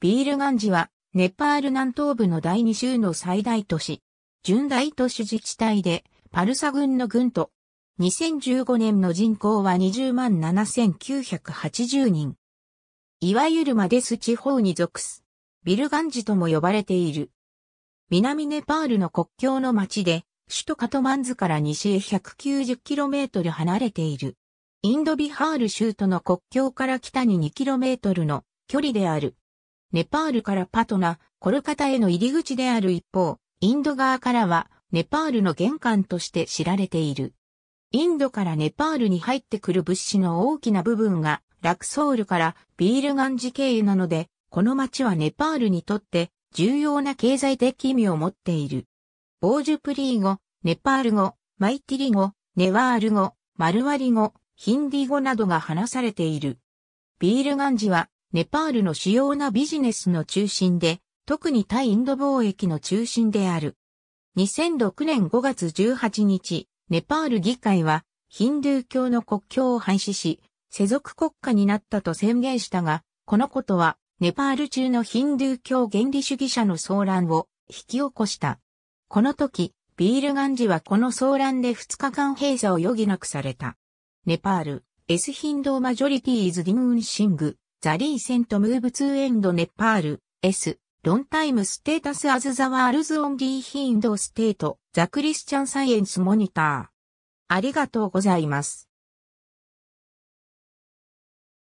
ビールガンジは、ネパール南東部の第二州の最大都市、準大都市自治体で、パルサ軍の軍と、2015年の人口は20万7980人。いわゆるマデス地方に属す、ビルガンジとも呼ばれている。南ネパールの国境の町で、首都カトマンズから西へ 190km 離れている。インドビハール州との国境から北に 2km の距離である。ネパールからパトナ、コルカタへの入り口である一方、インド側からはネパールの玄関として知られている。インドからネパールに入ってくる物資の大きな部分がラクソールからビールガンジ経由なので、この町はネパールにとって重要な経済的意味を持っている。ボージュプリー語、ネパール語、マイティリ語、ネワール語、マルワリ語、ヒンディ語などが話されている。ビールガンジはネパールの主要なビジネスの中心で、特に対インド貿易の中心である。2006年5月18日、ネパール議会は、ヒンドゥー教の国境を廃止し、世俗国家になったと宣言したが、このことは、ネパール中のヒンドゥー教原理主義者の騒乱を引き起こした。この時、ビールガンジはこの騒乱で2日間閉鎖を余儀なくされた。ネパール、エスヒンドーマジョリティーズ・ディムーン・シング、ザ・リーセント・ムーブ・ツー・エンド・ネパール、S、ロンタイム・ステータス・アズ・ザ・ワールズ・オン・ディ・ヒンド・ステート、ザ・クリスチャン・サイエンス・モニター。ありがとうございます。